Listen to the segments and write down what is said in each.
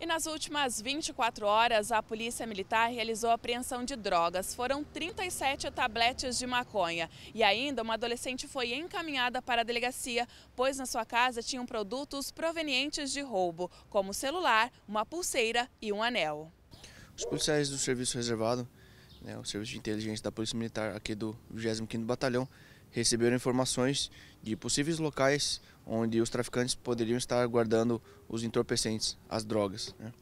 E nas últimas 24 horas, a Polícia Militar realizou a apreensão de drogas. Foram 37 tabletes de maconha. E ainda, uma adolescente foi encaminhada para a delegacia, pois na sua casa tinham produtos provenientes de roubo, como celular, uma pulseira e um anel. Os policiais do Serviço Reservado, né, o Serviço de Inteligência da Polícia Militar aqui do 25º Batalhão, receberam informações de possíveis locais onde os traficantes poderiam estar guardando os entorpecentes, as drogas. Né?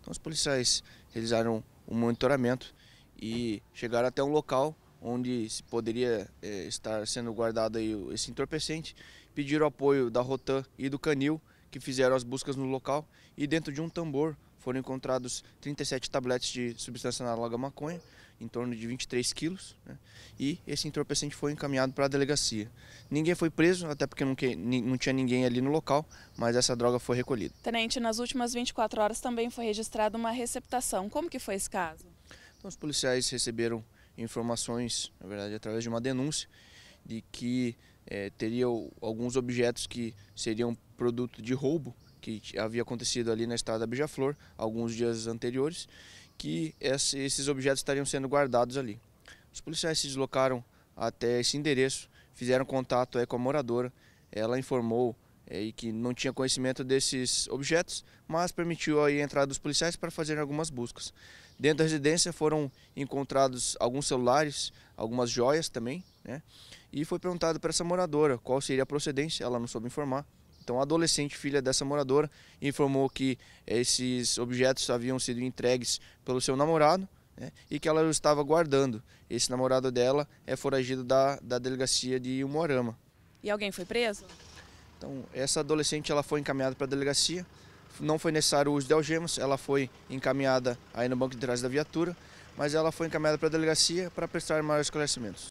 Então os policiais realizaram um monitoramento e chegaram até um local onde se poderia eh, estar sendo guardado aí esse entorpecente, pediram apoio da Rotan e do Canil, que fizeram as buscas no local, e dentro de um tambor foram encontrados 37 tabletes de substância análoga à maconha, em torno de 23 quilos, né? e esse entorpecente foi encaminhado para a delegacia. Ninguém foi preso, até porque não, que, não, tinha ninguém ali no local, mas essa droga foi recolhida. Tenente, nas últimas 24 horas também foi registrada uma receptação. Como que foi esse caso? Então, os policiais receberam informações, na verdade, através de uma denúncia, de que é, teria alguns objetos que seriam produto de roubo que havia acontecido ali na estrada Beija-Flor, alguns dias anteriores, que esses objetos estariam sendo guardados ali. Os policiais se deslocaram até esse endereço, fizeram contato é, com a moradora, ela informou é, que não tinha conhecimento desses objetos, mas permitiu a entrada dos policiais para fazerem algumas buscas. Dentro da residência foram encontrados alguns celulares, algumas joias também, né? E foi perguntado para essa moradora qual seria a procedência, ela não soube informar. Então, a adolescente filha dessa moradora informou que eh, esses objetos haviam sido entregues pelo seu namorado né, e que ela estava guardando. Esse namorado dela é foragido da, da delegacia de Umuarama. E alguém foi preso? Então, essa adolescente ela foi encaminhada para a delegacia. Não foi necessário o uso de algemas, ela foi encaminhada aí no banco de trás da viatura, mas ela foi encaminhada para a delegacia para prestar maiores esclarecimentos.